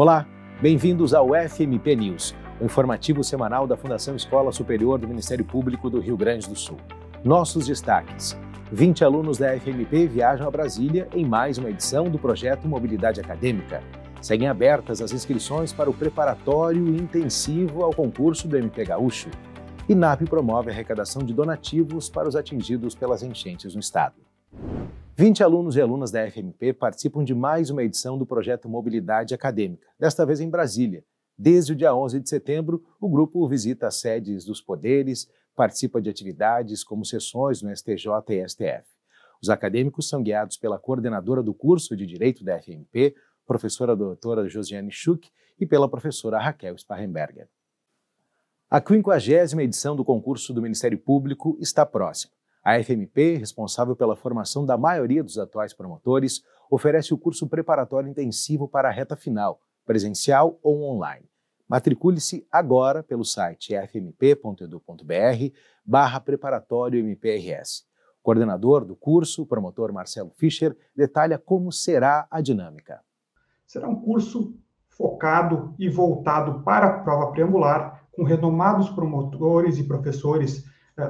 Olá, bem-vindos ao FMP News, o informativo semanal da Fundação Escola Superior do Ministério Público do Rio Grande do Sul. Nossos destaques: 20 alunos da FMP viajam a Brasília em mais uma edição do projeto Mobilidade Acadêmica. Seguem abertas as inscrições para o preparatório intensivo ao concurso do MP Gaúcho. INAP promove a arrecadação de donativos para os atingidos pelas enchentes no estado. 20 alunos e alunas da FMP participam de mais uma edição do projeto Mobilidade Acadêmica, desta vez em Brasília. Desde o dia 11 de setembro, o grupo visita as sedes dos poderes, participa de atividades como sessões no STJ e STF. Os acadêmicos são guiados pela coordenadora do curso de Direito da FMP, professora doutora Josiane Schuch, e pela professora Raquel Sparrenberger. A 50 edição do concurso do Ministério Público está próxima. A FMP, responsável pela formação da maioria dos atuais promotores, oferece o curso preparatório intensivo para a reta final, presencial ou online. Matricule-se agora pelo site fmp.edu.br barra preparatório MPRS. O coordenador do curso, o promotor Marcelo Fischer, detalha como será a dinâmica. Será um curso focado e voltado para a prova preambular, com renomados promotores e professores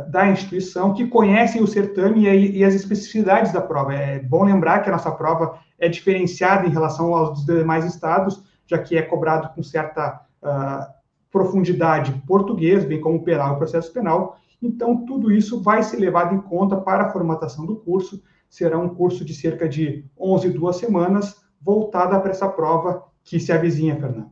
da instituição que conhecem o certame e, e, as especificidades da prova. É bom lembrar que a nossa prova é diferenciada em relação aos demais estados, já que é cobrado com certa uh, profundidade português, bem como penal e processo penal. Então, tudo isso vai ser levado em conta para a formatação do curso. Será um curso de cerca de 11, duas semanas, voltada para essa prova que se avizinha, Fernando.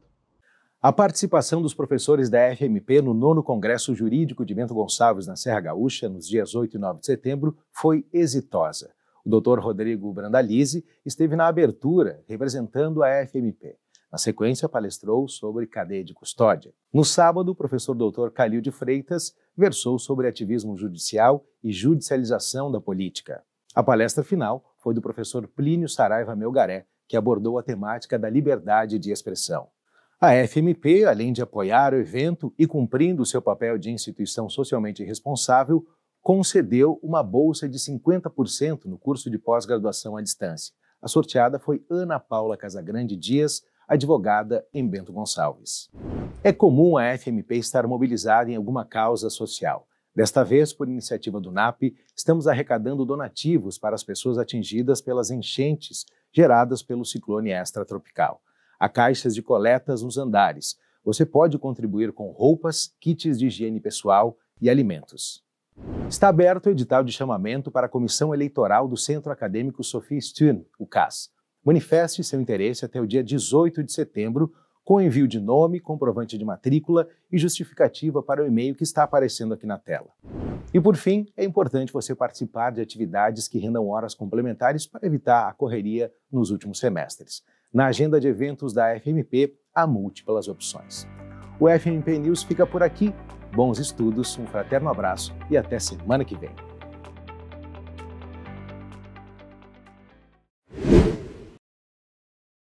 A participação dos professores da FMP no nono Congresso Jurídico de Bento Gonçalves na Serra Gaúcha, nos dias 8 e 9 de setembro, foi exitosa. O doutor Rodrigo Brandalize esteve na abertura, representando a FMP. Na sequência, palestrou sobre cadeia de custódia. No sábado, o professor doutor Calil de Freitas versou sobre ativismo judicial e judicialização da política. A palestra final foi do professor Plínio Saraiva Melgaré, que abordou a temática da liberdade de expressão. A FMP, além de apoiar o evento e cumprindo seu papel de instituição socialmente responsável, concedeu uma bolsa de 50% no curso de pós-graduação à distância. A sorteada foi Ana Paula Casagrande Dias, advogada em Bento Gonçalves. É comum a FMP estar mobilizada em alguma causa social. Desta vez, por iniciativa do NAP, estamos arrecadando donativos para as pessoas atingidas pelas enchentes geradas pelo ciclone extratropical. Há caixas de coletas nos andares. Você pode contribuir com roupas, kits de higiene pessoal e alimentos. Está aberto o edital de chamamento para a Comissão Eleitoral do Centro Acadêmico Sophie Stern, o CAS. Manifeste seu interesse até o dia 18 de setembro com envio de nome, comprovante de matrícula e justificativa para o e-mail que está aparecendo aqui na tela. E por fim, é importante você participar de atividades que rendam horas complementares para evitar a correria nos últimos semestres. Na agenda de eventos da FMP, há múltiplas opções. O FMP News fica por aqui. Bons estudos, um fraterno abraço e até semana que vem.